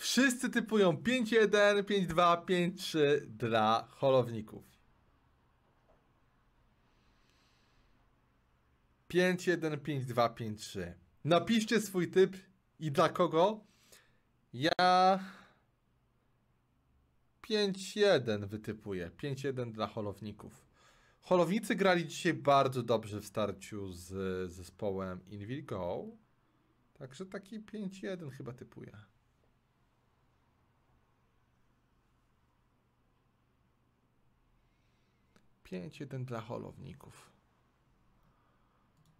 Wszyscy typują 5-1, 5-2, 5-3 dla holowników. 5-1, 5-2, 5-3. Napiszcie swój typ i dla kogo. Ja 5-1 wytypuję. 5-1 dla holowników. Holownicy grali dzisiaj bardzo dobrze w starciu z zespołem Invil Go. Także taki 5-1 chyba typuję. 5, 1 dla holowników.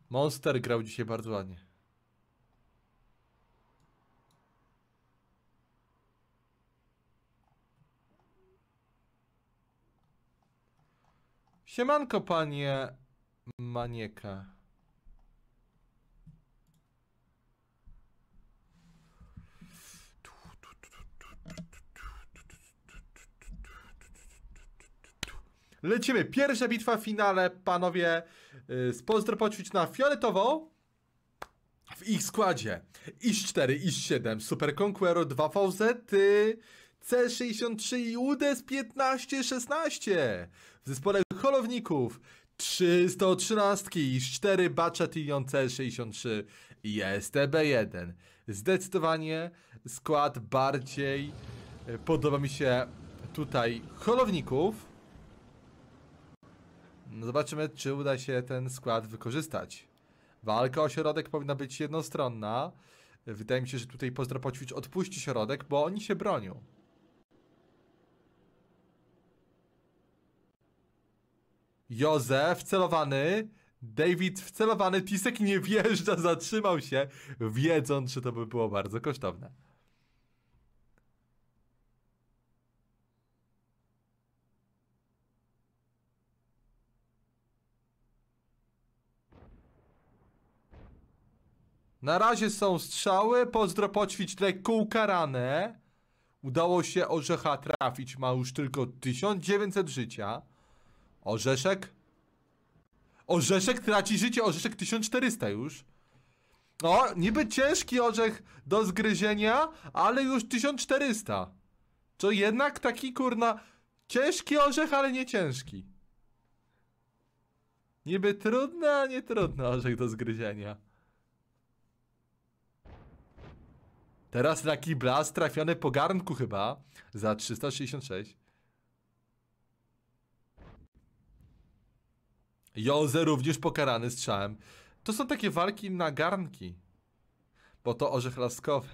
Monster grał dzisiaj bardzo ładnie. Siemanko, panie Manieka. Lecimy. Pierwsza bitwa w finale, panowie. Y, z pozdro poćwicz na fioletową. W ich składzie IS-4, IS-7, Super Conqueror, 2VZ, C63 i UDES 15-16. W zespole holowników 313 is 4 Baczatilion C63 i STB1. Zdecydowanie skład bardziej y, podoba mi się tutaj holowników. No zobaczymy, czy uda się ten skład wykorzystać. Walka o środek powinna być jednostronna. Wydaje mi się, że tutaj Pozdropoćwicz odpuści środek, bo oni się bronią. Józef wcelowany, David wcelowany, Pisek nie wjeżdża, zatrzymał się, wiedząc, że to by było bardzo kosztowne. Na razie są strzały, pozdro poćwicz lekko ukarane. Udało się orzecha trafić, ma już tylko 1900 życia. Orzeszek? Orzeszek traci życie, orzeszek 1400 już. O, niby ciężki orzech do zgryzienia, ale już 1400. Co jednak taki kurna ciężki orzech, ale nie ciężki. Niby trudny, a nie trudny orzech do zgryzienia. Teraz Lucky Blast trafiony po garnku chyba za 366. Joze również pokarany strzałem. To są takie walki na garnki. Bo to orzech laskowy.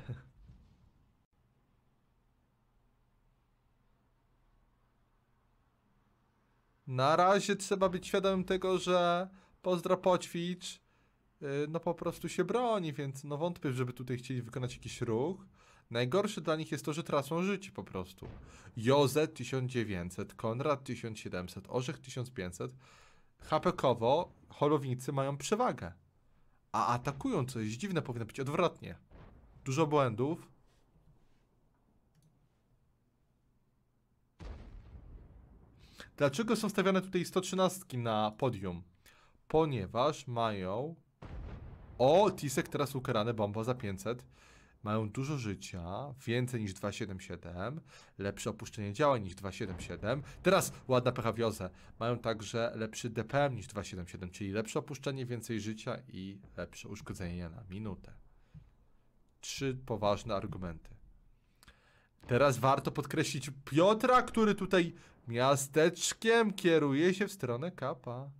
Na razie trzeba być świadomym tego, że pozdro poćwicz Y, no po prostu się broni, więc no wątpię, żeby tutaj chcieli wykonać jakiś ruch. Najgorsze dla nich jest to, że tracą życie po prostu. Jozet 1900, Konrad 1700, Orzech 1500. Hapekowo holownicy mają przewagę. A atakują, co jest dziwne, powinno być odwrotnie. Dużo błędów. Dlaczego są stawiane tutaj 113 na podium? Ponieważ mają o, Tisek teraz ukarany, bomba za 500. Mają dużo życia, więcej niż 277, lepsze opuszczenie działań niż 277. Teraz ładna pecha wiozę. Mają także lepszy DPM niż 277, czyli lepsze opuszczenie, więcej życia i lepsze uszkodzenie na minutę. Trzy poważne argumenty. Teraz warto podkreślić Piotra, który tutaj miasteczkiem kieruje się w stronę kapa.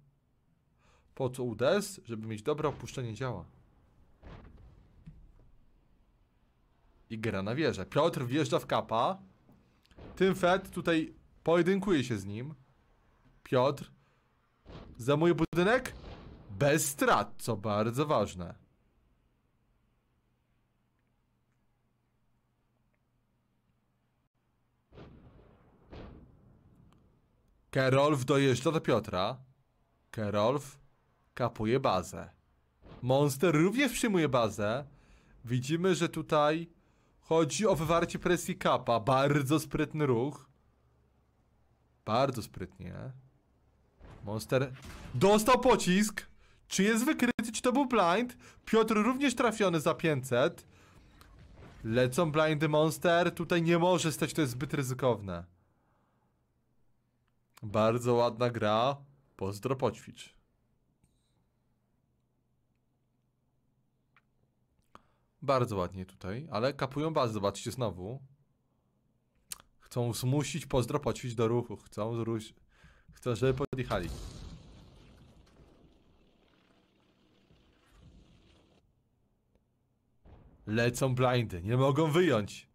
Po co UDS? Żeby mieć dobre opuszczenie działa. I gra na wieżę. Piotr wjeżdża w kapa. Tym Fed tutaj pojedynkuje się z nim. Piotr za mój budynek bez strat, co bardzo ważne. Kerolf dojeżdża do Piotra. Kerolf kapuje bazę. Monster również przyjmuje bazę. Widzimy, że tutaj chodzi o wywarcie presji kapa. Bardzo sprytny ruch. Bardzo sprytnie. Monster dostał pocisk. Czy jest wykryty, czy to był blind? Piotr również trafiony za 500. Lecą blindy monster. Tutaj nie może stać, to jest zbyt ryzykowne. Bardzo ładna gra. Pozdro poćwicz. Bardzo ładnie tutaj, ale kapują bazę, zobaczcie znowu. Chcą zmusić pozdro poćwić do ruchu, chcą zruś... Chcą, żeby podjechali. Lecą blindy, nie mogą wyjąć.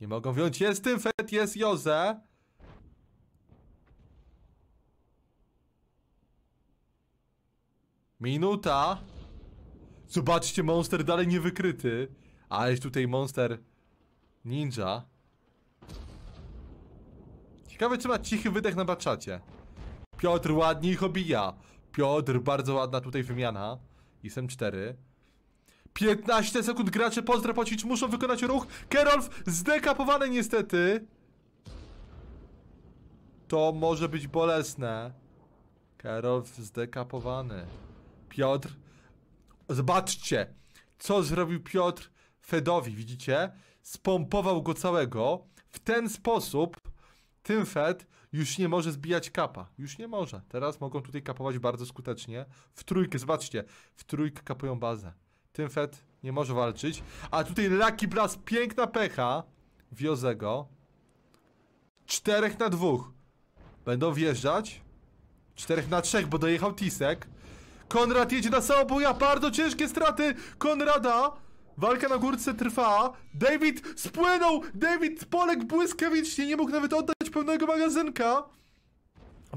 Nie mogą wyjąć, jest Tymfet, jest Joze. Minuta. Zobaczcie, monster dalej niewykryty. jest tutaj monster ninja. Ciekawe, czy ma cichy wydech na baczacie. Piotr ładnie ich obija. Piotr, bardzo ładna tutaj wymiana. Jestem 4 15 sekund gracze pozdra pocić muszą wykonać ruch. Kerolf zdekapowany niestety. To może być bolesne. Kerolf zdekapowany. Piotr Zobaczcie, co zrobił Piotr Fedowi, widzicie? Spompował go całego. W ten sposób tym Fed już nie może zbijać kapa. Już nie może. Teraz mogą tutaj kapować bardzo skutecznie. W trójkę, zobaczcie, w trójkę kapują bazę. Tym Fed nie może walczyć. A tutaj Lucky Blast, piękna pecha. Wiozego. go. Czterech na dwóch. Będą wjeżdżać. Czterech na trzech, bo dojechał Tisek. Konrad jedzie na samobuja, bardzo ciężkie straty Konrada. Walka na górce trwa. David spłynął! David Polek błyskawicznie nie mógł nawet oddać pełnego magazynka.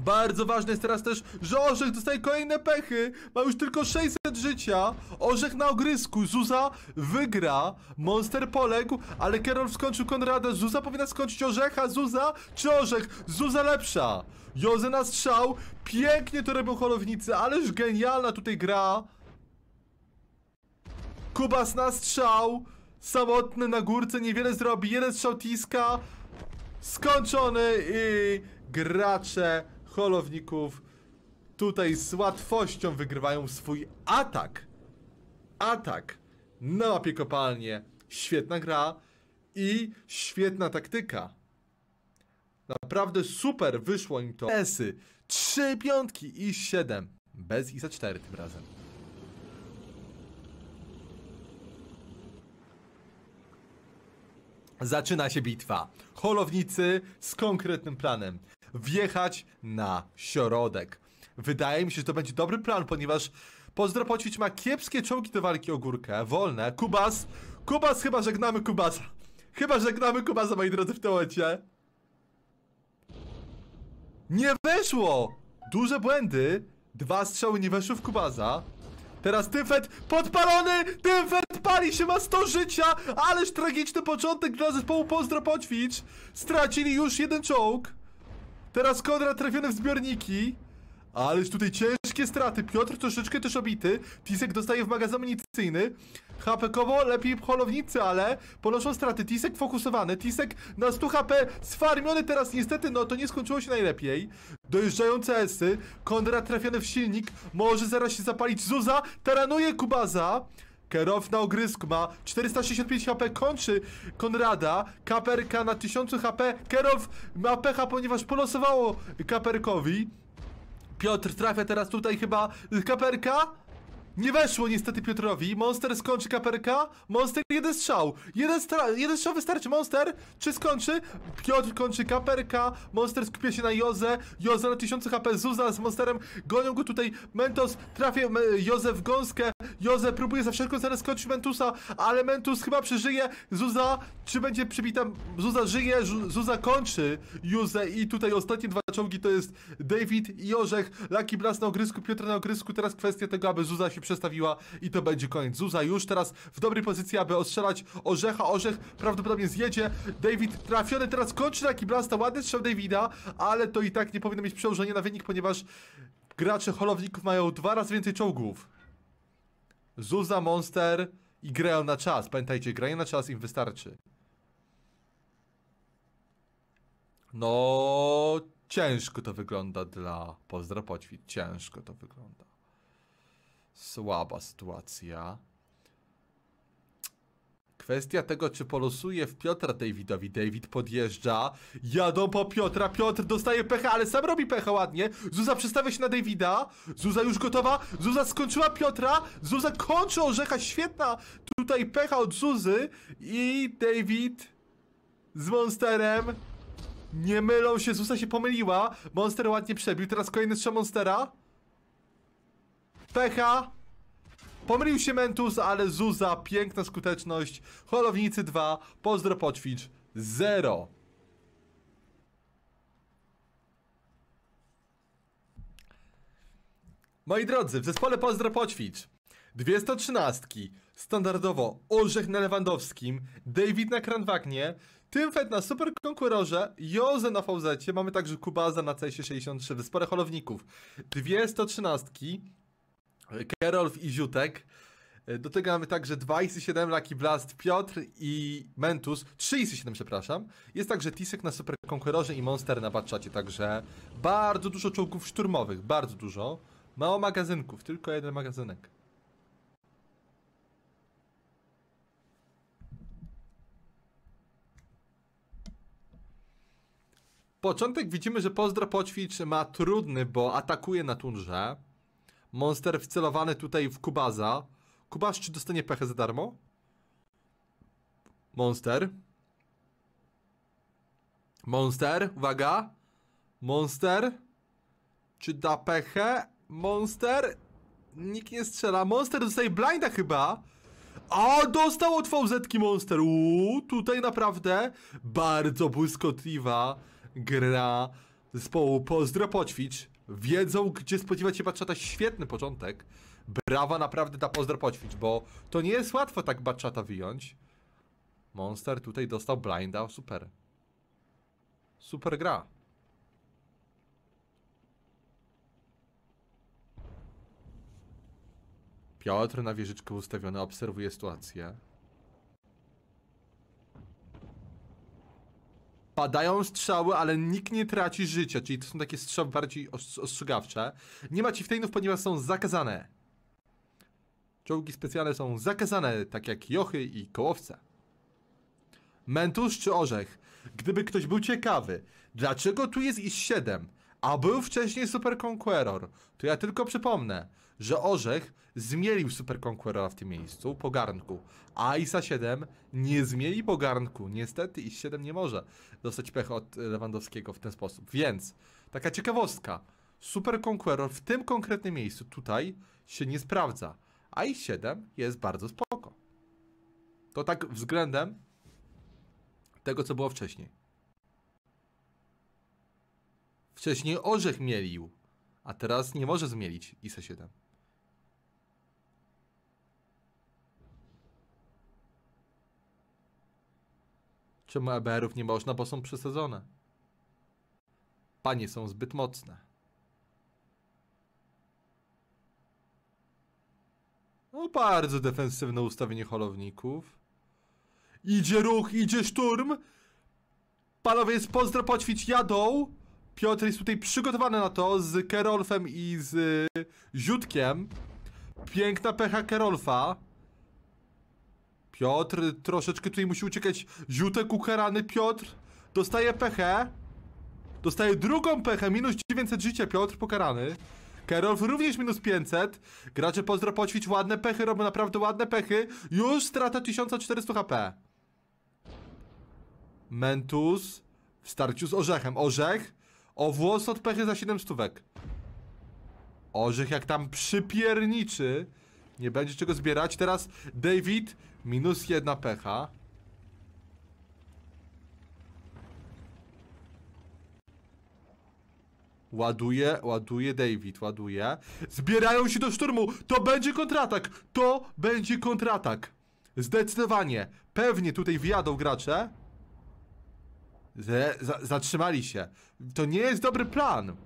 Bardzo ważne jest teraz też, że Orzech dostaje kolejne pechy. Ma już tylko 600 życia. Orzech na ogrysku. Zuza wygra. Monster poległ, ale Kerol skończył Konrada. Zuza powinna skończyć Orzecha. Zuza czy Orzech? Zuza lepsza. Joze na strzał. Pięknie to robią holownicy. Ależ genialna tutaj gra. Kubas na strzał. Samotny na górce. Niewiele zrobi. Jeden strzał Tiska. Skończony i gracze holowników tutaj z łatwością wygrywają swój atak. Atak na mapie kopalnie. Świetna gra i świetna taktyka. Naprawdę super wyszło im to. Esy, 3 piątki i 7. Bez i za 4 tym razem. Zaczyna się bitwa. Holownicy z konkretnym planem wjechać na środek. Wydaje mi się, że to będzie dobry plan, ponieważ Pozdro ma kiepskie czołgi do walki o górkę, wolne. Kubas, Kubas, chyba żegnamy Kubasa. Chyba żegnamy Kubasa, moi drodzy, w tym Nie weszło! Duże błędy. Dwa strzały nie weszły w Kubaza. Teraz Tyfet podpalony! Tyfet pali się, ma 100 życia! Ależ tragiczny początek dla zespołu Pozdro Poćwicz. Stracili już jeden czołg. Teraz Konrad trafiony w zbiorniki. Ależ tutaj ciężkie straty. Piotr troszeczkę też obity. Tisek dostaje w magazyn HP HPKowo lepiej holownicy, ale ponoszą straty. Tisek fokusowany. Tisek na 100 HP sfarmiony teraz niestety, no to nie skończyło się najlepiej. Dojeżdżają CS-y. Konrad trafiony w silnik. Może zaraz się zapalić. Zuza taranuje Kubaza. Kerow na ogrysk ma 465 HP, kończy Konrada. Kaperka na 1000 HP. Kerow ma pecha, ponieważ polosowało Kaperkowi. Piotr trafia teraz tutaj chyba. Kaperka? Nie weszło niestety Piotrowi. Monster skończy kaperka. Monster jeden strzał. Jeden, jeden strzał wystarczy. Monster czy skończy? Piotr kończy kaperka. Monster skupia się na Joze. Joze na 1000 HP. Zuza z Monsterem. Gonią go tutaj Mentos. Trafia Joze w gąskę. Joze próbuje za wszelką cenę skończyć Mentusa, ale Mentus chyba przeżyje. Zuza czy będzie przybita? Zuza żyje. Zuza kończy Joze i tutaj ostatnie dwa czołgi to jest David i Orzech. Lucky Blast na ogrysku, Piotr na ogrysku. Teraz kwestia tego, aby Zuza się przestawiła i to będzie koniec. Zuza już teraz w dobrej pozycji, aby ostrzelać Orzecha. Orzech prawdopodobnie zjedzie. David trafiony teraz kończy taki blasta. Ładny strzał Davida, ale to i tak nie powinno mieć przełożenia na wynik, ponieważ gracze holowników mają dwa razy więcej czołgów. Zuza, Monster i grają na czas. Pamiętajcie, grają na czas im wystarczy. No, ciężko to wygląda dla Pozdro Poćwit. Ciężko to wygląda. Słaba sytuacja. Kwestia tego, czy polosuje w Piotra Davidowi. David podjeżdża, jadą po Piotra, Piotr dostaje pecha, ale sam robi pecha ładnie. Zuza przestawia się na Davida, Zuza już gotowa, Zuza skończyła Piotra, Zuza kończy Orzecha, świetna tutaj pecha od Zuzy i David z Monsterem nie mylą się, Zuza się pomyliła, Monster ładnie przebił, teraz kolejny strzał Monstera. Pecha. Pomylił się Mentus, ale Zuza, piękna skuteczność. Holownicy 2, pozdro poćwicz 0. Moi drodzy, w zespole pozdro poćwicz. Dwie 113, standardowo Orzech na Lewandowskim, David na Kranwagnie, Tymfet na Super Konkurorze, Joze na VZ, mamy także Kubaza na CS63, wysporę holowników. Dwie 113, Kerolf i Ziutek. E, Do tego mamy także 7 Lucky Blast Piotr i Mentus, 7, przepraszam. Jest także Tisek na Super i Monster na Batchacie, także bardzo dużo czołgów szturmowych, bardzo dużo. Mało magazynków, tylko jeden magazynek. Początek widzimy, że Pozdro Poćwicz ma trudny, bo atakuje na tundrze. Monster wcelowany tutaj w Kubaza. Kubaz, czy dostanie pechę za darmo? Monster. Monster, uwaga. Monster. Czy da pechę? Monster. Nikt nie strzela. Monster dostaje blinda chyba. A, dostał od vz Monster. Uuu, tutaj naprawdę bardzo błyskotliwa gra zespołu Pozdro Poćwicz wiedzą, gdzie spodziewać się baczata. Świetny początek. Brawa, naprawdę da pozdro poćwicz, bo to nie jest łatwo tak baczata wyjąć. Monster tutaj dostał blinda, super. Super gra. Piotr na wieżyczkę ustawiony obserwuje sytuację. Padają strzały, ale nikt nie traci życia, czyli to są takie strzały bardziej ostrzegawcze. Nie ma chieftainów, ponieważ są zakazane. Czołgi specjalne są zakazane, tak jak jochy i kołowce. Mentusz czy orzech? Gdyby ktoś był ciekawy, dlaczego tu jest IS-7, a był wcześniej Super Conqueror, to ja tylko przypomnę, że orzech zmielił Super Conquerora w tym miejscu po garnku, a ISA 7 nie zmieli po garnku. Niestety Isa 7 nie może dostać pech od Lewandowskiego w ten sposób. Więc taka ciekawostka. Super Conqueror w tym konkretnym miejscu tutaj się nie sprawdza, a i 7 jest bardzo spoko. To tak względem tego, co było wcześniej. Wcześniej orzech mielił, a teraz nie może zmielić ISA 7. Czemu EBR-ów nie można, bo są przesadzone? Panie są zbyt mocne. No bardzo defensywne ustawienie holowników. Idzie ruch, idzie szturm! Panowie, jest pozdro poćwicz, jadą! Piotr jest tutaj przygotowany na to z Kerolfem i z y, Ziutkiem. Piękna pecha Kerolfa. Piotr, troszeczkę tutaj musi uciekać. Ziutek ukarany, Piotr. Dostaje pechę. Dostaje drugą pechę, minus 900 życia, Piotr pokarany. Kerolf również minus 500. Gracze pozdro poćwicz, ładne pechy, robią naprawdę ładne pechy. Już strata 1400 HP. Mentus w starciu z orzechem. Orzech o włos od pechy za 7 stówek. Orzech jak tam przypierniczy. Nie będzie czego zbierać. Teraz David Minus jedna pecha. Ładuje, ładuje David, ładuje. Zbierają się do szturmu! To będzie kontratak! To będzie kontratak! Zdecydowanie! Pewnie tutaj wjadą gracze. za, zatrzymali się. To nie jest dobry plan.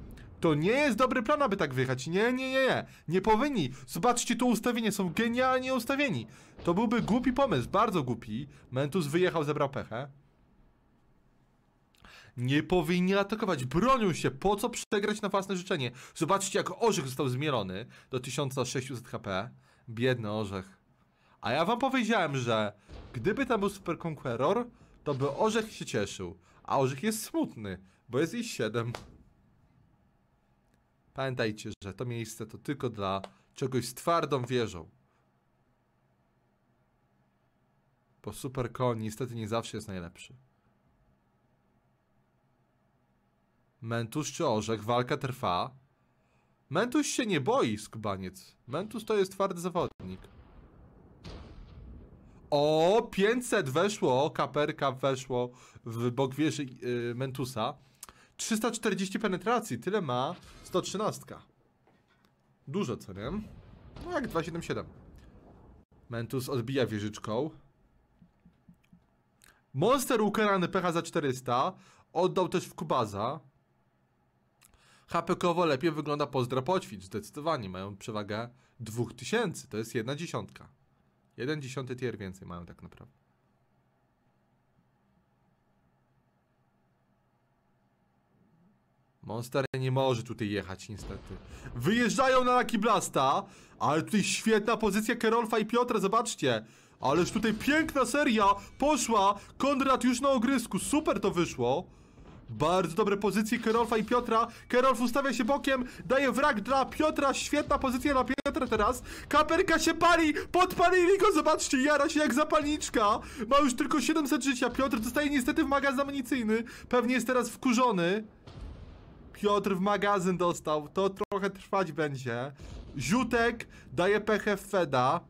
To nie jest dobry plan, aby tak wyjechać. Nie, nie, nie, nie. Nie powinni. Zobaczcie to ustawienie, są genialnie ustawieni. To byłby głupi pomysł, bardzo głupi. Mentus wyjechał, zebrał pechę. Nie powinni atakować, bronią się, po co przegrać na własne życzenie? Zobaczcie, jak orzech został zmielony do 1600 HP. Biedny orzech. A ja wam powiedziałem, że gdyby tam był Super Conqueror, to by orzech się cieszył. A orzech jest smutny, bo jest i 7. Pamiętajcie, że to miejsce to tylko dla czegoś z twardą wieżą. Bo super koń niestety nie zawsze jest najlepszy. Mentus czy orzech? Walka trwa. Mentus się nie boi, skubaniec. Mentus to jest twardy zawodnik. O, 500 weszło, kaperka weszło w bok wieży yy, Mentusa. 340 penetracji, tyle ma 113. Dużo, co nie? No jak 277. Mentus odbija wieżyczką. Monster ukarany PH za 400. Oddał też w Kubaza. HPKowo lepiej wygląda pozdra poćwicz. Zdecydowanie mają przewagę 2000. To jest jedna dziesiątka. Jeden dziesiąty tier więcej mają tak naprawdę. Monster nie może tutaj jechać niestety. Wyjeżdżają na Lucky Blasta, ale tutaj świetna pozycja Kerolfa i Piotra, zobaczcie. Ależ tutaj piękna seria poszła, Konrad już na ogrysku, super to wyszło. Bardzo dobre pozycje Kerolfa i Piotra. Kerolf ustawia się bokiem, daje wrak dla Piotra. Świetna pozycja dla Piotra teraz. Kaperka się pali, podpalili go, zobaczcie, jara się jak zapalniczka. Ma już tylko 700 życia. Piotr zostaje niestety w magazyn amunicyjny. Pewnie jest teraz wkurzony. Piotr w magazyn dostał, to trochę trwać będzie. Ziutek daje pechę Feda.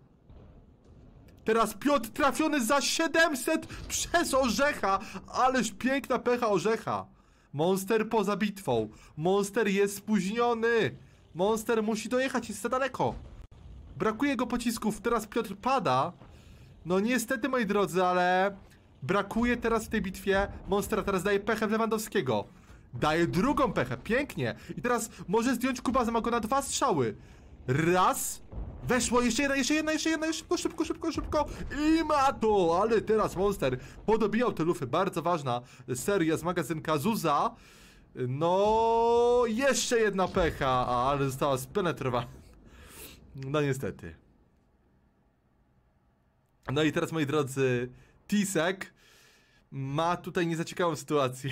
Teraz Piotr trafiony za 700 przez Orzecha, ależ piękna pecha Orzecha. Monster poza bitwą. Monster jest spóźniony. Monster musi dojechać, jest za daleko. Brakuje go pocisków, teraz Piotr pada. No niestety moi drodzy, ale brakuje teraz w tej bitwie Monstera. Teraz daje pechę Lewandowskiego. Daje drugą pechę, pięknie. I teraz może zdjąć Kuba z na dwa strzały. Raz. Weszło, jeszcze jedna, jeszcze jedna, jeszcze jedna, szybko, szybko, szybko, szybko I ma to, ale teraz Monster podobijał te lufy, bardzo ważna seria z magazynka Zuza No, jeszcze jedna pecha, ale została spenetrowana No niestety No i teraz moi drodzy, Tisek ma tutaj niezaciekawą sytuację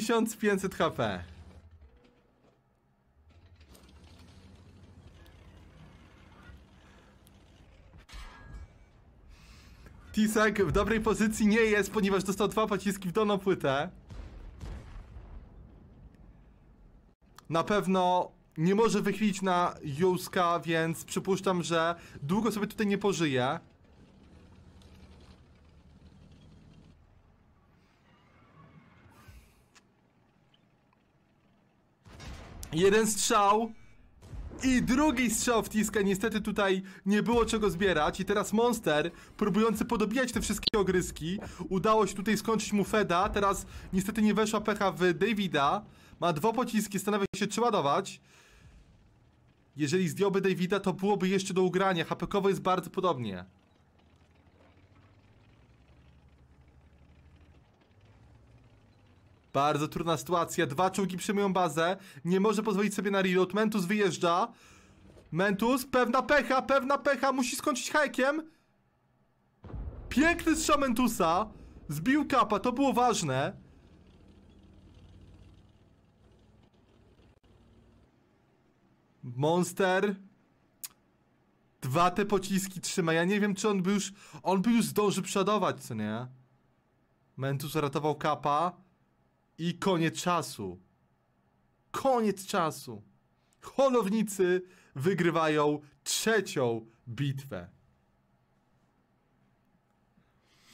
1500 HP. Tisek w dobrej pozycji nie jest, ponieważ dostał dwa pociski w dolną płytę. Na pewno nie może wychylić na Juska, więc przypuszczam, że długo sobie tutaj nie pożyje. Jeden strzał. I drugi strzał wtiska, niestety tutaj nie było czego zbierać i teraz Monster, próbujący podobijać te wszystkie ogryski, udało się tutaj skończyć mu Feda, teraz niestety nie weszła pecha w Davida, ma dwa pociski, stanowi się czy ładować. Jeżeli zdjąłby Davida, to byłoby jeszcze do ugrania, hp jest bardzo podobnie. Bardzo trudna sytuacja. Dwa czołgi przyjmują bazę. Nie może pozwolić sobie na reload. Mentus wyjeżdża. Mentus, pewna pecha, pewna pecha. Musi skończyć hajkiem. Piękny strzał Mentusa. Zbił kapa, to było ważne. Monster. Dwa te pociski trzyma. Ja nie wiem, czy on by już... On by już zdążył przodować, co nie? Mentus ratował kapa. I koniec czasu. Koniec czasu. Holownicy wygrywają trzecią bitwę.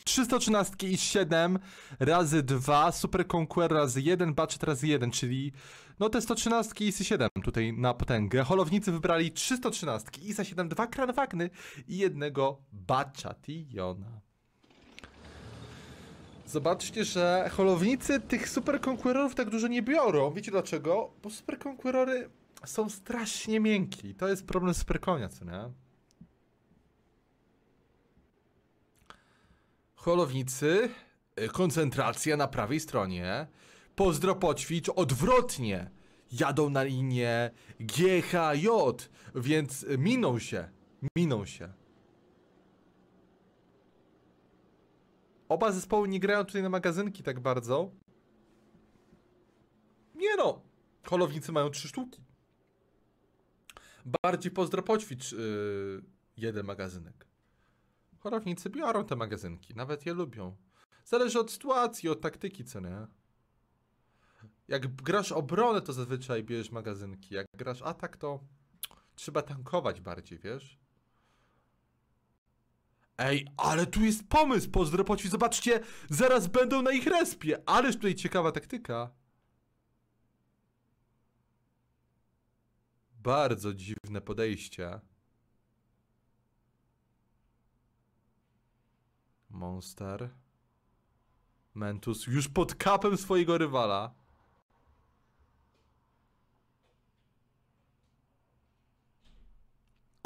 313 i 7 razy 2, Super Conqueror razy 1, Batchet razy 1, czyli no te 113 i 7 tutaj na potęgę. Holownicy wybrali 313, ISA 7, dwa kranwagny i jednego Batchationa. Zobaczcie, że holownicy tych super konkurorów tak dużo nie biorą. Wiecie dlaczego? Bo super konkurory są strasznie miękkie. To jest problem super konia, co nie? Holownicy, y, koncentracja na prawej stronie. Pozdro poćwicz odwrotnie. Jadą na linię GHJ, więc miną się. Miną się. Oba zespoły nie grają tutaj na magazynki tak bardzo. Nie no, Holownicy mają trzy sztuki. Bardziej pozdro poćwicz yy, jeden magazynek. Chorownicy biorą te magazynki, nawet je lubią. Zależy od sytuacji, od taktyki, co nie? Jak grasz obronę, to zazwyczaj bierzesz magazynki. Jak grasz atak, to trzeba tankować bardziej, wiesz? Ej, ale tu jest pomysł, pozdropoci, zobaczcie, zaraz będą na ich respie. Ależ tutaj ciekawa taktyka. Bardzo dziwne podejście. Monster. Mentus już pod kapem swojego rywala.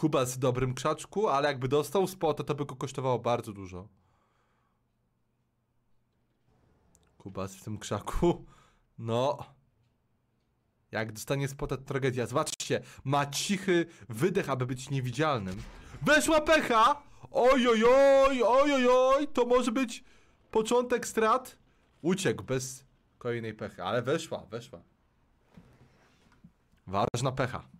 Kuba z dobrym krzaczku, ale jakby dostał spota, to by go kosztowało bardzo dużo. Kubas w tym krzaku. No. Jak dostanie spota, to tragedia. Zobaczcie, ma cichy wydech, aby być niewidzialnym. Weszła pecha! Ojojoj, ojojoj, to może być początek strat. Uciekł bez kolejnej pechy, ale weszła, weszła. Ważna pecha.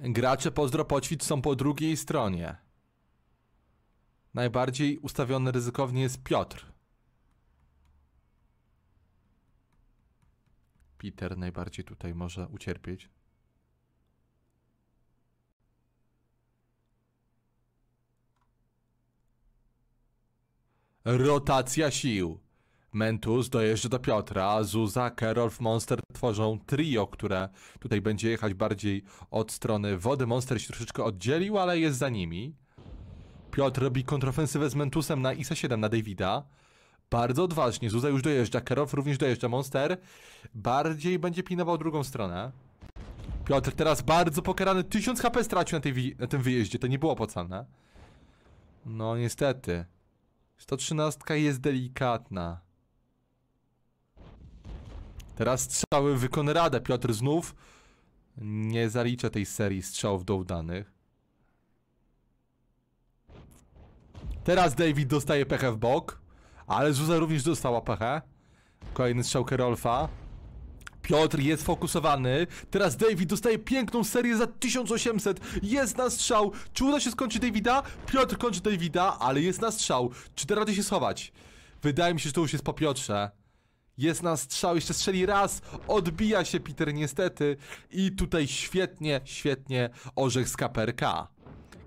Gracze pozdro poćwicz są po drugiej stronie. Najbardziej ustawiony ryzykownie jest Piotr. Peter najbardziej tutaj może ucierpieć. Rotacja sił. Mentus dojeżdża do Piotra, Zuza, Kerolf, Monster tworzą trio, które tutaj będzie jechać bardziej od strony wody. Monster się troszeczkę oddzielił, ale jest za nimi. Piotr robi kontrofensywę z Mentusem na ISA-7 na Davida. Bardzo odważnie, Zuza już dojeżdża, Kerolf również dojeżdża, Monster bardziej będzie pilnował drugą stronę. Piotr teraz bardzo pokerany, 1000 HP stracił na, tej na tym wyjeździe, to nie było opłacalne. No niestety. 113 jest delikatna. Teraz strzały w Konrada. Piotr znów nie zalicza tej serii strzałów do udanych. Teraz David dostaje pechę w bok. Ale Zuza również dostała pechę. Kolejny strzał Kerolfa. Piotr jest fokusowany. Teraz David dostaje piękną serię za 1800. Jest na strzał. Czy uda się skończyć Davida? Piotr kończy Davida, ale jest na strzał. Czy teraz radę się schować? Wydaje mi się, że to już jest po Piotrze. Jest na strzał, jeszcze strzeli raz, odbija się Peter niestety i tutaj świetnie, świetnie orzech z KPRK.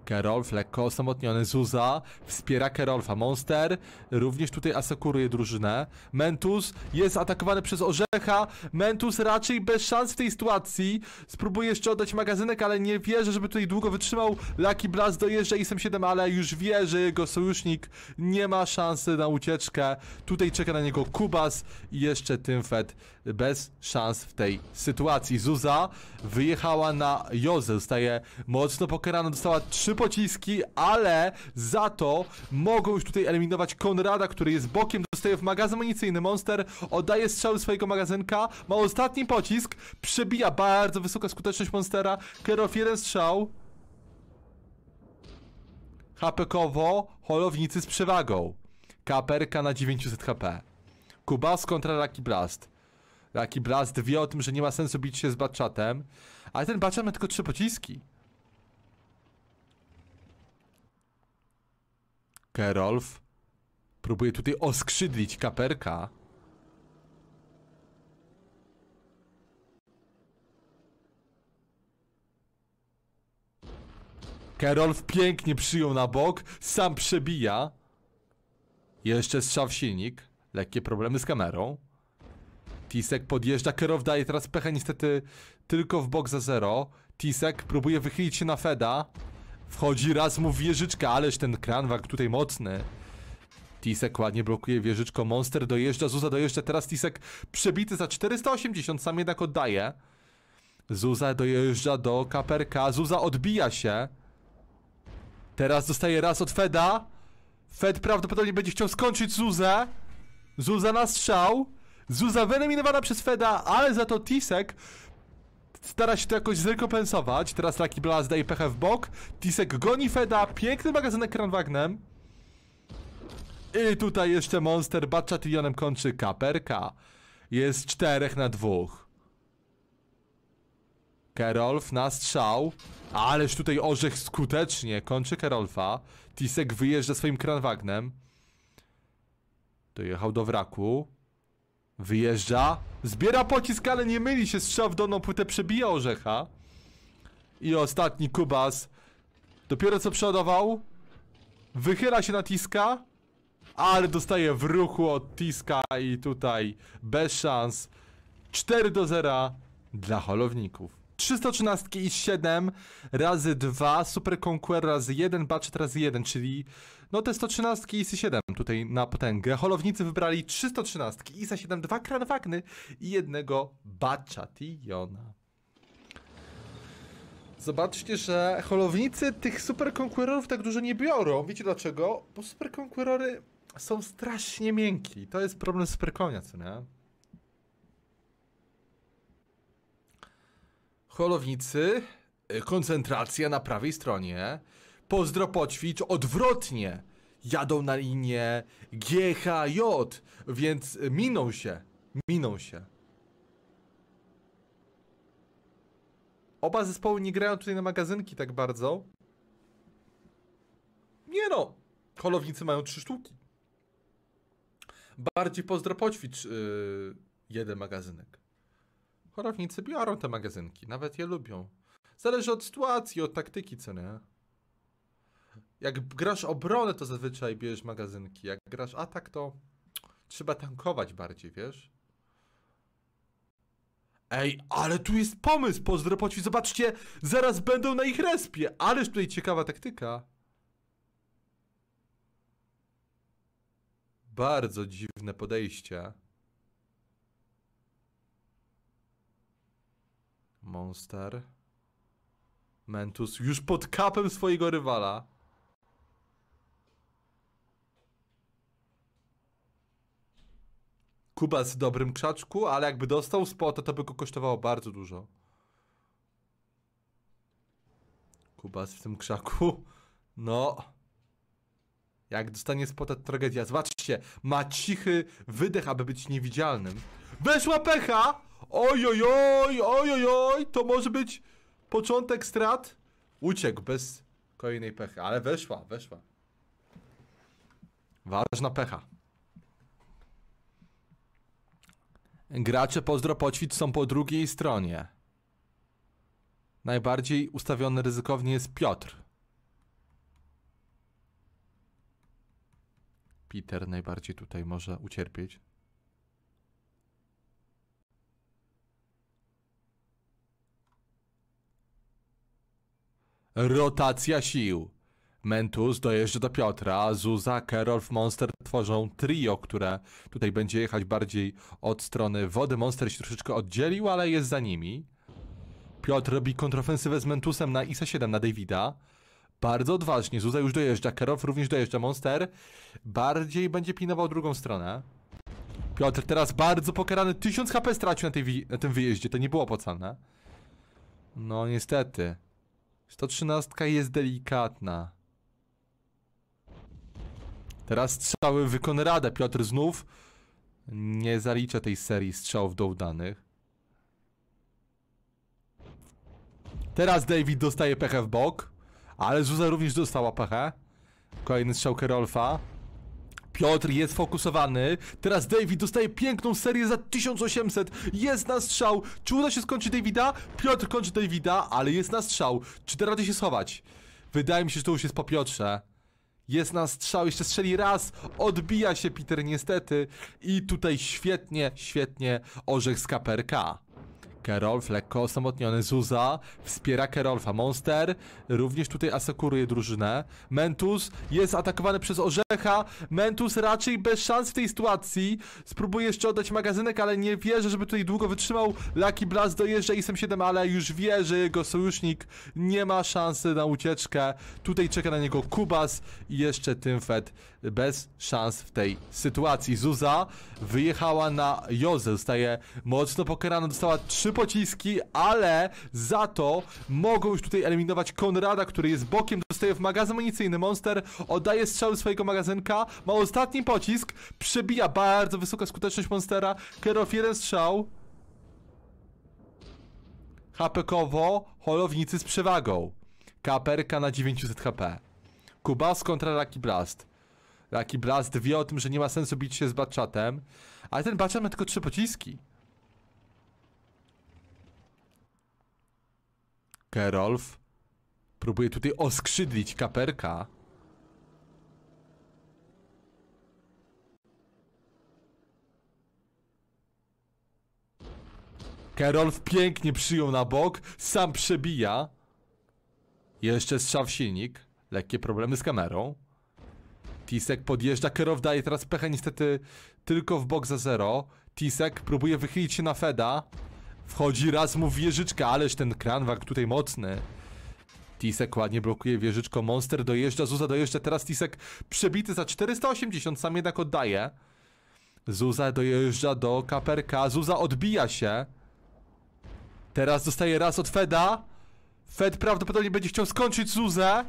Kerolf lekko osamotniony. Zuza wspiera Kerolfa. Monster również tutaj asekuruje drużynę. Mentus jest atakowany przez Orzecha. Mentus raczej bez szans w tej sytuacji. Spróbuje jeszcze oddać magazynek, ale nie wierzę, żeby tutaj długo wytrzymał. Lucky Blast dojeżdża i 7 ale już wie, że jego sojusznik nie ma szansy na ucieczkę. Tutaj czeka na niego Kubas i jeszcze Tymfet bez szans w tej sytuacji. Zuza wyjechała na Jozę. Zostaje mocno pokarana. Dostała trzy trzy pociski, ale za to mogą już tutaj eliminować Konrada, który jest bokiem, dostaje w magazyn amunicyjny. Monster oddaje strzały swojego magazynka, ma ostatni pocisk, przebija bardzo wysoka skuteczność Monstera. Kerof jeden strzał. HPKowo holownicy z przewagą. Kaperka na 900 HP. Kubas kontra Lucky Blast. Lucky Blast wie o tym, że nie ma sensu bić się z Batchatem, ale ten Batchat ma tylko trzy pociski. Kerolf próbuje tutaj oskrzydlić kaperka. Kerolf pięknie przyjął na bok, sam przebija. Jeszcze strzał w silnik. Lekkie problemy z kamerą. Tisek podjeżdża, Kerolf daje teraz pecha niestety tylko w bok za zero. Tisek próbuje wychylić się na Feda. Wchodzi raz mu wieżyczka, ależ ten kranwak tutaj mocny. Tisek ładnie blokuje wieżyczko, Monster dojeżdża, Zuza dojeżdża, teraz Tisek przebity za 480, sam jednak oddaje. Zuza dojeżdża do kaperka, Zuza odbija się. Teraz dostaje raz od Feda. Fed prawdopodobnie będzie chciał skończyć Zuzę. Zuza na strzał. Zuza wyeliminowana przez Feda, ale za to Tisek stara się to jakoś zrekompensować. Teraz Lucky Blast daje pechę w bok. Tisek goni Feda, piękny magazynek Kranwagnem. I tutaj jeszcze Monster Batcha Trionem kończy kaperka. Jest czterech na dwóch. Kerolf na strzał. Ależ tutaj orzech skutecznie kończy Kerolfa. Tisek wyjeżdża swoim kranwagnem. Dojechał do wraku. Wyjeżdża. Zbiera pocisk, ale nie myli się. Strzał w dolną płytę przebija orzecha. I ostatni Kubas. Dopiero co przeładował Wychyla się na Tiska. Ale dostaje w ruchu od Tiska i tutaj bez szans. 4 do 0 dla holowników. 313 i 7 razy 2, Super Conqueror razy 1, Batchet razy 1, czyli no te 113 i ISY-7 tutaj na potęgę. Holownicy wybrali 313 ISA-7, dwa kranwagny i jednego Bachationa. Zobaczcie, że holownicy tych super konkurorów tak dużo nie biorą. Wiecie dlaczego? Bo super konkurory są strasznie miękki. To jest problem super konia, co nie? Holownicy, y, koncentracja na prawej stronie pozdro poćwicz, odwrotnie jadą na linię GHJ, więc miną się, miną się. Oba zespoły nie grają tutaj na magazynki tak bardzo. Nie no, kolownicy mają trzy sztuki. Bardziej pozdro poćwicz yy, jeden magazynek. Holownicy biorą te magazynki, nawet je lubią. Zależy od sytuacji, od taktyki, co nie? jak grasz obronę, to zazwyczaj bierzesz magazynki. Jak grasz atak, to trzeba tankować bardziej, wiesz? Ej, ale tu jest pomysł, pozdropoci, zobaczcie, zaraz będą na ich respie. Ależ tutaj ciekawa taktyka. Bardzo dziwne podejście. Monster. Mentus już pod kapem swojego rywala. Kuba z dobrym krzaczku, ale jakby dostał spota, to by go kosztowało bardzo dużo. Kubas w tym krzaku. No. Jak dostanie spota, tragedia. Zobaczcie, ma cichy wydech, aby być niewidzialnym. Weszła pecha! Ojojoj, ojojoj, to może być początek strat. Uciekł bez kolejnej pechy, ale weszła, weszła. Ważna pecha. Gracze pozdro poćwicz są po drugiej stronie. Najbardziej ustawiony ryzykownie jest Piotr. Peter najbardziej tutaj może ucierpieć. Rotacja sił. Mentus dojeżdża do Piotra, Zuza, Kerolf, Monster tworzą trio, które tutaj będzie jechać bardziej od strony wody. Monster się troszeczkę oddzielił, ale jest za nimi. Piotr robi kontrofensywę z Mentusem na ISA-7, na Davida. Bardzo odważnie, Zuza już dojeżdża, Kerolf również dojeżdża, Monster bardziej będzie pilnował drugą stronę. Piotr teraz bardzo pokarany, 1000 HP stracił na, tej na tym wyjeździe, to nie było opłacalne. No niestety. 113 jest delikatna. Teraz strzały w Piotr znów nie zalicza tej serii strzałów do udanych. Teraz David dostaje pechę w bok. Ale Zuza również dostała pechę. Kolejny strzał Kerolfa. Piotr jest fokusowany. Teraz David dostaje piękną serię za 1800. Jest na strzał. Czy uda się skończyć Davida? Piotr kończy Davida, ale jest na strzał. Czy da radę się schować? Wydaje mi się, że to już jest po Piotrze. Jest na strzał, jeszcze strzeli raz, odbija się Peter niestety i tutaj świetnie, świetnie orzech z KPRK. Kerolf lekko osamotniony. Zuza wspiera Kerolfa. Monster również tutaj asekuruje drużynę. Mentus jest atakowany przez Orzecha. Mentus raczej bez szans w tej sytuacji. Spróbuje jeszcze oddać magazynek, ale nie wierzę, żeby tutaj długo wytrzymał. Lucky Blast dojeżdża ISM-7, ale już wie, że jego sojusznik nie ma szansy na ucieczkę. Tutaj czeka na niego Kubas i jeszcze Tymfet bez szans w tej sytuacji. Zuza wyjechała na Jozę, zostaje mocno pokerana, dostała trzy pociski, ale za to mogą już tutaj eliminować Konrada, który jest bokiem, dostaje w magazyn municyjny Monster oddaje strzały swojego magazynka, ma ostatni pocisk, przebija bardzo wysoka skuteczność Monstera, Kerof jeden strzał. HPKowo holownicy z przewagą. Kaperka na 900 HP. z kontra Lucky Blast. Taki Blast wie o tym, że nie ma sensu bić się z Batchatem, ale ten Batchat ma tylko trzy pociski. Gerolf próbuje tutaj oskrzydlić kaperka. Kerolf pięknie przyjął na bok, sam przebija. Jeszcze strzał silnik, lekkie problemy z kamerą. Tisek podjeżdża, Kerow daje teraz pecha niestety tylko w bok za zero. Tisek próbuje wychylić się na Feda. Wchodzi raz mu w wieżyczkę, ależ ten kranwak tutaj mocny. Tisek ładnie blokuje wieżyczko, Monster dojeżdża, Zuza dojeżdża, teraz Tisek przebity za 480, sam jednak oddaje. Zuza dojeżdża do kaperka, Zuza odbija się. Teraz dostaje raz od Feda. Fed prawdopodobnie będzie chciał skończyć Zuzę.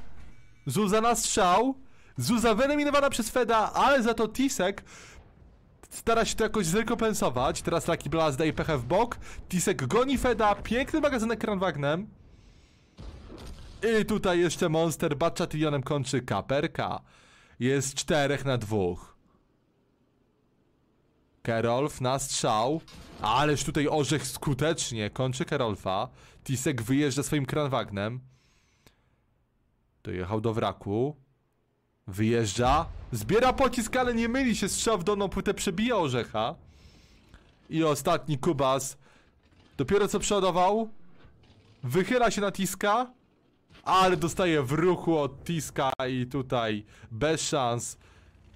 Zuza na strzał. Zuza wyeliminowana przez Feda, ale za to Tisek stara się to jakoś zrekompensować. Teraz Lucky Blast daje pechę w bok. Tisek goni Feda, piękny magazynek Kranwagnem. I tutaj jeszcze Monster Batcha Tilionem kończy kaperka. Jest czterech na dwóch. Kerolf na strzał. Ależ tutaj orzech skutecznie kończy Kerolfa. Tisek wyjeżdża swoim kranwagnem. Dojechał do wraku. Wyjeżdża. Zbiera pocisk, ale nie myli się. Strzał w dolną płytę przebija orzecha. I ostatni Kubas. Dopiero co przodował. Wychyla się na Tiska. Ale dostaje w ruchu od Tiska i tutaj bez szans.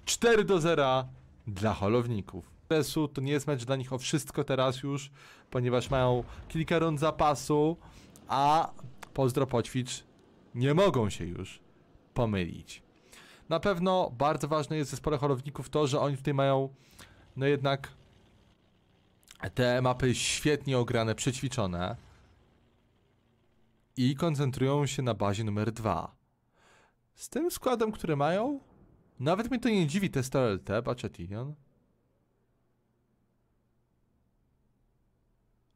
4 do 0 dla holowników. Stresu to nie jest mecz dla nich o wszystko teraz już, ponieważ mają kilka rund zapasu, a pozdro poćwicz nie mogą się już pomylić. Na pewno bardzo ważne jest w zespole chorowników to, że oni tutaj mają no jednak te mapy świetnie ograne, przećwiczone i koncentrują się na bazie numer dwa. Z tym składem, który mają, nawet mnie to nie dziwi, te LT, Bachatinion.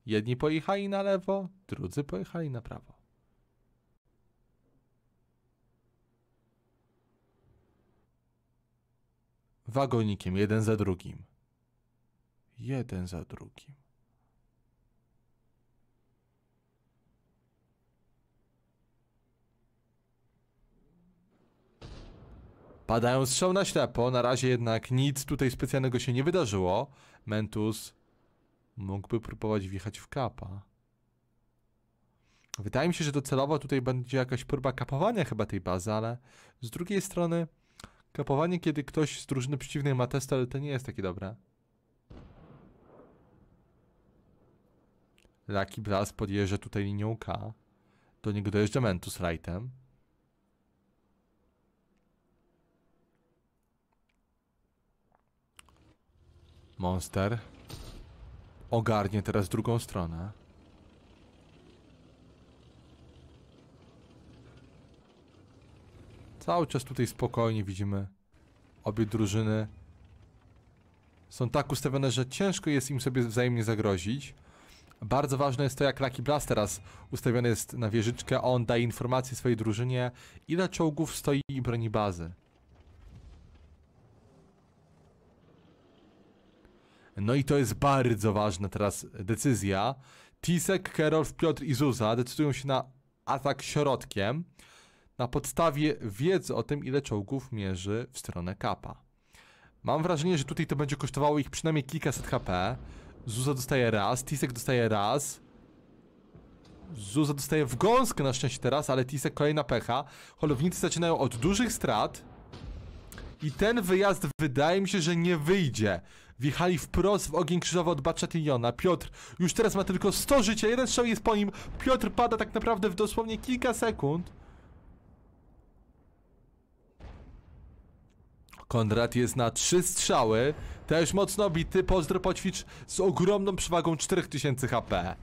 Jedni pojechali na lewo, drudzy pojechali na prawo. wagonikiem, jeden za drugim. Jeden za drugim. Padają strzał na ślepo, na razie jednak nic tutaj specjalnego się nie wydarzyło. Mentus mógłby próbować wjechać w kapa. Wydaje mi się, że docelowo tutaj będzie jakaś próba kapowania chyba tej bazy, ale z drugiej strony Kapowanie, kiedy ktoś z drużyny przeciwnej ma test, ale to nie jest takie dobre. Lucky Blast podjeżdża tutaj linią K. Do niego dojeżdża Mentus Rightem. Monster ogarnie teraz drugą stronę. Cały czas tutaj spokojnie widzimy obie drużyny. Są tak ustawione, że ciężko jest im sobie wzajemnie zagrozić. Bardzo ważne jest to, jak Lucky Blast teraz ustawiony jest na wieżyczkę. On daje informacje swojej drużynie, ile czołgów stoi i broni bazy. No i to jest bardzo ważna teraz decyzja. Tisek, Kerolf, Piotr i Zuza decydują się na atak środkiem na podstawie wiedzy o tym, ile czołgów mierzy w stronę kapa. Mam wrażenie, że tutaj to będzie kosztowało ich przynajmniej kilkaset HP. Zuza dostaje raz, Tisek dostaje raz. Zuza dostaje w gąskę na szczęście teraz, ale Tisek kolejna pecha. Holownicy zaczynają od dużych strat. I ten wyjazd wydaje mi się, że nie wyjdzie. Wjechali wprost w ogień krzyżowy od Baczatiliona. Piotr już teraz ma tylko 100 życia, jeden strzał jest po nim. Piotr pada tak naprawdę w dosłownie kilka sekund. Konrad jest na trzy strzały. Też mocno bity. Pozdro poćwicz z ogromną przewagą 4000 HP.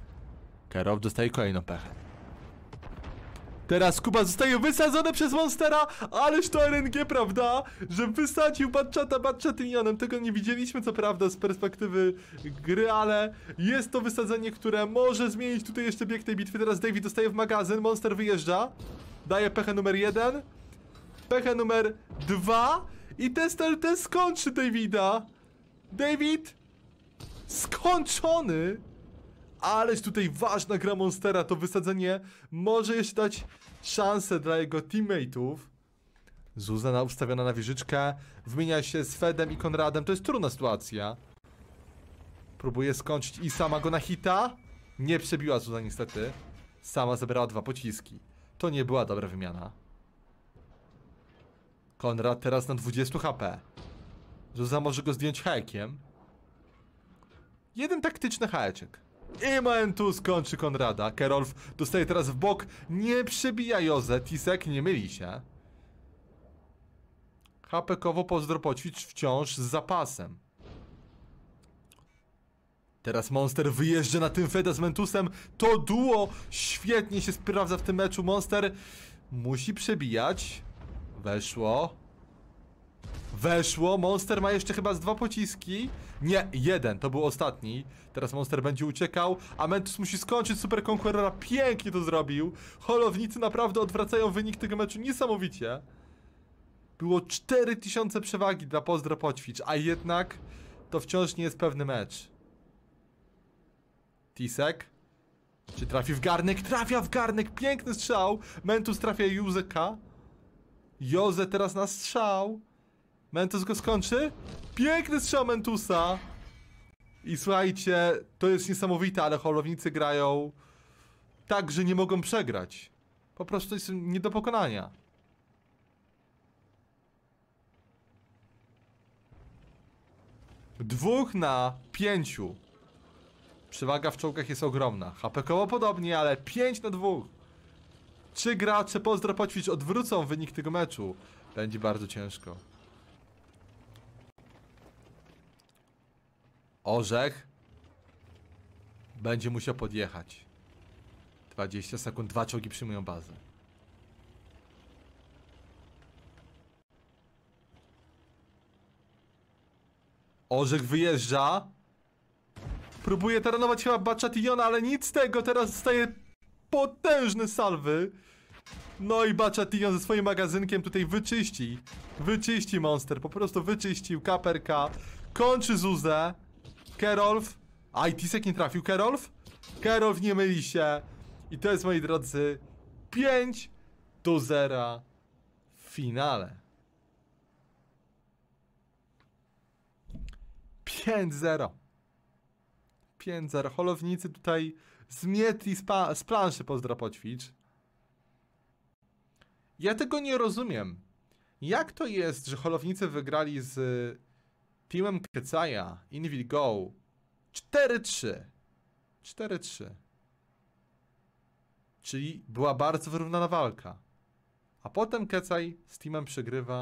Kerow dostaje kolejną pechę. Teraz Kuba zostaje wysadzony przez Monstera, ależ to RNG, prawda? Że wysadził Batchata Batchaty Mionem. Tego nie widzieliśmy, co prawda, z perspektywy gry, ale jest to wysadzenie, które może zmienić tutaj jeszcze bieg tej bitwy. Teraz David dostaje w magazyn, Monster wyjeżdża, daje pechę numer jeden, pechę numer dwa. I tester ten skończy Davida. David! Skończony! Ależ tutaj ważna gra Monstera, to wysadzenie może jeszcze dać szansę dla jego teammate'ów. Zuzana ustawiona na wieżyczkę, wymienia się z Fedem i Konradem, to jest trudna sytuacja. Próbuje skończyć i sama go na hita. Nie przebiła Zuzana niestety. Sama zebrała dwa pociski. To nie była dobra wymiana. Konrad teraz na 20 HP. Zuza może go zdjąć hajkiem. Jeden taktyczny hajeczek. I Mentus kończy Konrada. Kerolf dostaje teraz w bok. Nie przebija Jozę. Tisek nie myli się. hp pozdro poćwicz wciąż z zapasem. Teraz Monster wyjeżdża na tym Feda z Mentusem. To duo świetnie się sprawdza w tym meczu. Monster musi przebijać. Weszło. Weszło. Monster ma jeszcze chyba z dwa pociski. Nie, jeden. To był ostatni. Teraz Monster będzie uciekał. A Mentus musi skończyć. Super Conquerora pięknie to zrobił. Holownicy naprawdę odwracają wynik tego meczu niesamowicie. Było 4000 przewagi dla Pozdro Poćwicz, a jednak to wciąż nie jest pewny mecz. Tisek? Czy trafi w garnek? Trafia w garnek! Piękny strzał! Mentus trafia Józeka. Joze teraz na strzał. Mentus go skończy? Piękny strzał Mentusa! I słuchajcie, to jest niesamowite, ale holownicy grają tak, że nie mogą przegrać. Po prostu jest nie do pokonania. Dwóch na pięciu. Przewaga w czołgach jest ogromna. HP koło podobnie, ale pięć na dwóch. Trzy gracze pozdro poćwicz odwrócą wynik tego meczu. Będzie bardzo ciężko. Orzech będzie musiał podjechać. 20 sekund, dwa czołgi przyjmują bazę. Orzech wyjeżdża. Próbuje taranować chyba Baczationa, ale nic z tego, teraz zostaje potężne salwy. No i Bachatino ze swoim magazynkiem tutaj wyczyści. Wyczyści Monster, po prostu wyczyścił kaperka. Kończy Zuzę. Kerolf. A, i Tisek nie trafił. Kerolf? Kerolf nie myli się. I to jest, moi drodzy, 5 do 0 w finale. 5-0. 5-0. Holownicy tutaj Zmietli z, pa- z planszy, pozdro ćwicz. Ja tego nie rozumiem. Jak to jest, że holownicy wygrali z teamem Kecaja, Invil Go 4-3. 4-3. Czyli była bardzo wyrównana walka. A potem Kecaj z teamem przegrywa